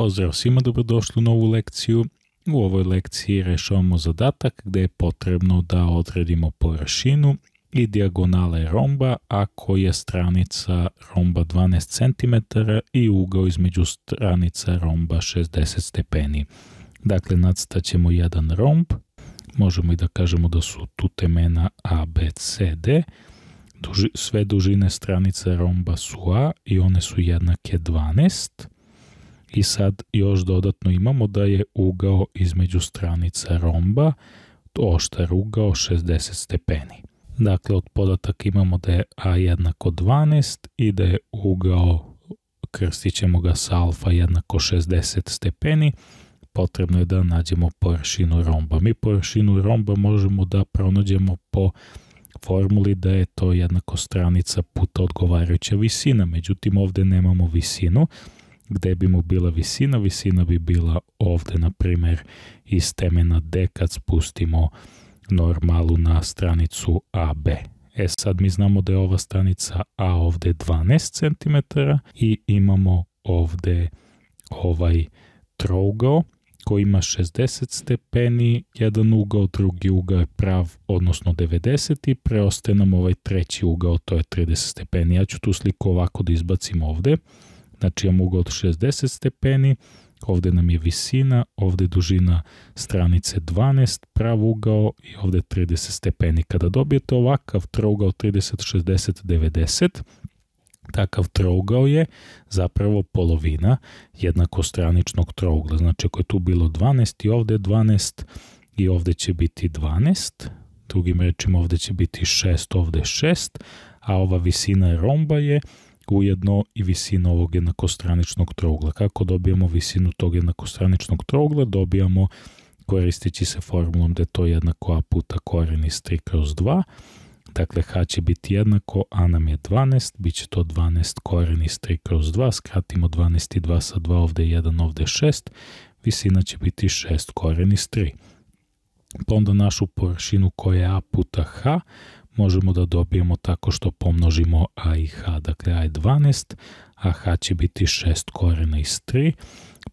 Pozdrav svima, dobrodošli u novu lekciju. U ovoj lekciji rešavamo zadatak gdje je potrebno da odredimo površinu i dijagonale romba ako je stranica romba 12 cm i ugao između stranica romba 60 stepeni. Dakle, nacrtaćemo jedan romb, možemo i da kažemo da su tu temena A, B, C, D, Duži, sve dužine stranica romba su A i one su jednake 12 I sad još dodatno imamo da je ugao između stranica romba oštar ugao 60 stepeni. Dakle, od podataka imamo da je a jednako 12 i da je ugao, krstit ćemo ga sa alfa jednako 60 stepeni, potrebno je da nađemo površinu romba. Mi površinu romba možemo da pronađemo po formuli da je to jednako stranica puta odgovarajuća visina, međutim ovde nemamo visinu, gde bi mu bila visina. Visina bi bila ovde, na primer, iz temena D kad spustimo normalu na stranicu AB. E sad mi znamo da je ova stranica A ovde 12 cm i imamo ovde ovaj trougao koji ima 60 stepeni, jedan ugao, drugi ugao je prav, odnosno 90 i preostaje nam ovaj treći ugao, to je 30 stepeni. Ja ću tu sliku ovako da izbacim ovde. Znači imamo ugao od 60 stepeni, ovde nam je visina, ovde je dužina stranice 12, prav ugao i ovde 30 stepeni. Kada dobijete ovakav trougao 30, 60, 90, takav trougao je zapravo polovina jednakostraničnog trougla. Znači ako je tu bilo 12 i ovde 12 i ovde će biti 12, drugim rečima ovde će biti 6, ovde 6, a ova visina romba je 12 ujedno i visinu ovog jednakostraničnog trougla. Kako dobijamo visinu tog jednakostraničnog trougla? Dobijamo koristići se formulom da je to jednako a puta koren iz 3 kroz 2. Dakle, h će biti jednako, a nam je 12, bit će to 12 koren iz 3 kroz 2, skratimo 12 i 2 sa 2, ovde 1, ovde 6, visina će biti 6 koren iz 3. Pa onda našu površinu koja je a puta h, možemo da dobijemo tako što pomnožimo a i h, dakle a je 12, a h će biti 6 korena iz 3,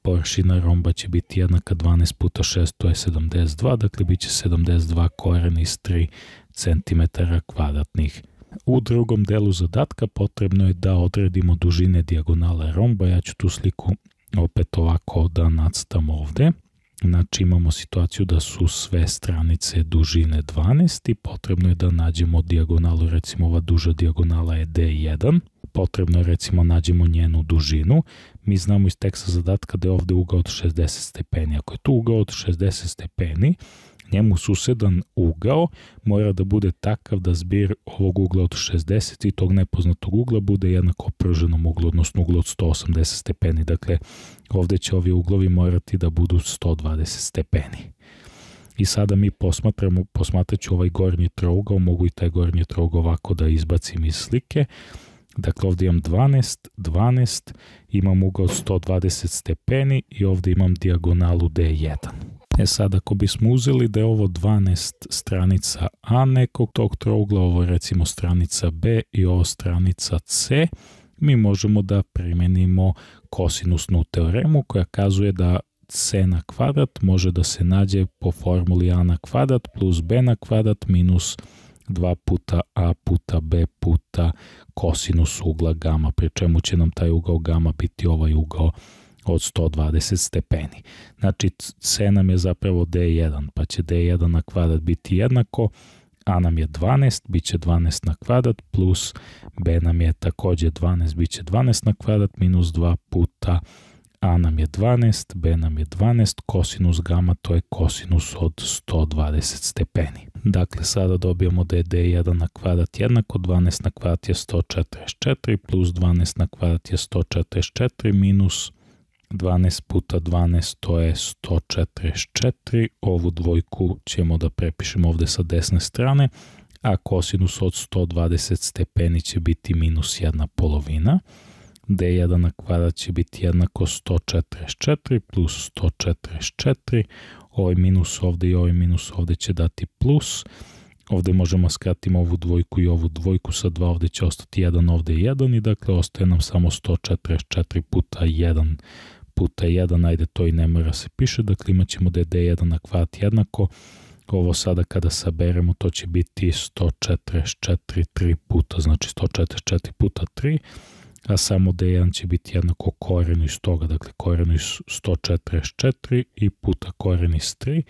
površina romba će biti jednaka 12 puta 6, to je 72, dakle bit će 72 korena iz 3 cm kvadratnih. U drugom delu zadatka potrebno je da odredimo dužine dijagonale romba, ja ću tu sliku opet ovako da nadstamo ovde. Znači imamo situaciju da su sve stranice dužine 12 i potrebno je da nađemo dijagonalu, recimo ova duža dijagonala je D1, potrebno je recimo da nađemo njenu dužinu. Mi znamo iz teksta zadatka da je ovde ugao od 60 stepeni. Ako je tu ugao od 60 stepeni, Njemu susedan ugao mora da bude takav da zbir ovog ugla od 60 i tog nepoznatog ugla bude jednako pruženom uglu, odnosno uglu od 180 stepeni. Dakle, ovde će ovi uglovi morati da budu 120 stepeni. I sada mi posmatramo, posmatraću ovaj gornji trougao, mogu i taj gornji trougao ovako da izbacim iz slike. Dakle, ovde imam 12, 12, imam ugao 120 stepeni i ovde imam dijagonalu D1. E sad, ako bismo uzeli da je ovo 12 stranica A nekog tog trougla, ovo je recimo stranica B i ovo stranica C, mi možemo da primenimo kosinusnu teoremu koja kazuje da c na kvadrat može da se nađe po formuli a na kvadrat plus b na kvadrat minus 2 puta a puta b puta kosinus ugla gama, pri čemu će nam taj ugao gama biti ovaj ugao od 120 stepeni. Znači, C nam je zapravo D1, pa će D1 na kvadrat biti jednako, A nam je 12, bit će 12 na kvadrat, plus B nam je takođe 12, bit će 12 na kvadrat, minus 2 puta A nam je 12, B nam je 12, kosinus gama to je kosinus od 120 stepeni. Dakle, sada dobijamo da je D1 na kvadrat jednako, 12 na kvadrat je 144, plus 12 na kvadrat je 144, minus 144, 12 puta 12 to je 144, ovu dvojku ćemo da prepišemo ovde sa desne strane, a kosinus od 120 stepeni će biti minus 1 polovina, d1 na kvadrat će biti jednako 144 plus 144, ovaj minus ovde i ovaj minus ovde će dati plus, ovde možemo da skratiti ovu dvojku i ovu dvojku sa 2, ovde će ostati 1, ovde 1 i dakle ostaje nam samo 144 puta 1 puta 1, ajde to i ne mora se piše, dakle imat ćemo da je d1 na kvadrat jednako, ovo sada kada saberemo to će biti 144 3 puta, znači 144 puta 3, a samo d1 će biti jednako korenu iz toga, dakle koren iz 144 i puta koren iz 3,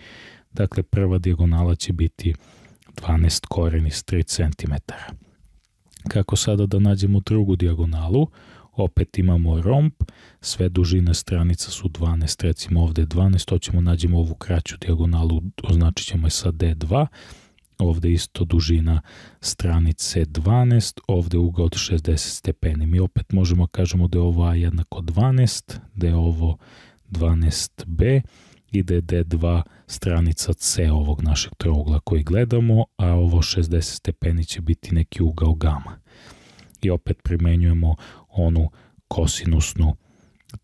dakle prva dijagonala će biti 12 koren iz 3 cm. Kako sada da nađemo drugu dijagonalu? opet imamo romp, sve dužine stranica su 12, recimo ovde 12, to ćemo nađemo ovu kraću dijagonalu, označit ćemo je sa D2, ovde isto dužina stranice 12, ovde ugo od 60 stepeni. Mi opet možemo da kažemo da je ovo A jednako 12, da je ovo 12B i da je D2 stranica C ovog našeg trougla koji gledamo, a ovo 60 stepeni će biti neki ugao gama. I opet primenjujemo onu kosinusnu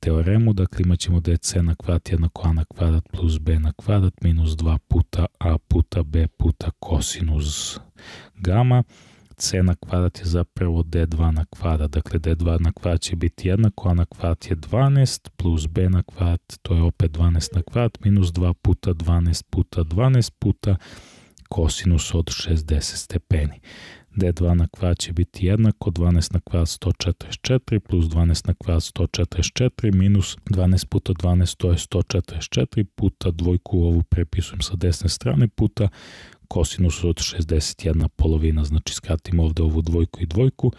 teoremu, dakle imat ćemo da je c na kvadrat jednako a na kvadrat plus b na kvadrat minus 2 puta a puta b puta kosinus gama. c na kvadrat je zapravo d2 na kvadrat, dakle d2 na kvadrat će biti jednako, a na kvadrat je 12 plus b na kvadrat, to je opet 12 na kvadrat, minus 2 puta 12 puta 12 puta kosinus od 60 stepeni. D2 na kvadrat će biti jednako 12 na kvadrat 144 plus 12 na kvadrat 144 minus 12 puta 12 to je 144 puta dvojku ovu prepisujem sa desne strane puta kosinus od 61 polovina, znači skratimo ovde ovu dvojku i dvojku,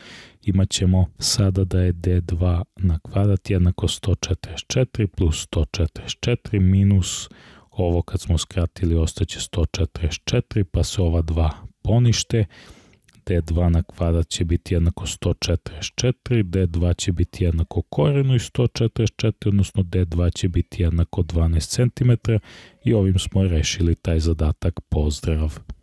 imat ćemo sada da je d2 na kvadrat jednako 144 plus 144 minus ovo kad smo skratili ostaće 144 pa se ova dva ponište, D2 na kvadrat će biti jednako 144, D2 će biti jednako korenu i 144, odnosno D2 će biti jednako 12 cm i ovim smo rešili taj zadatak. Pozdrav!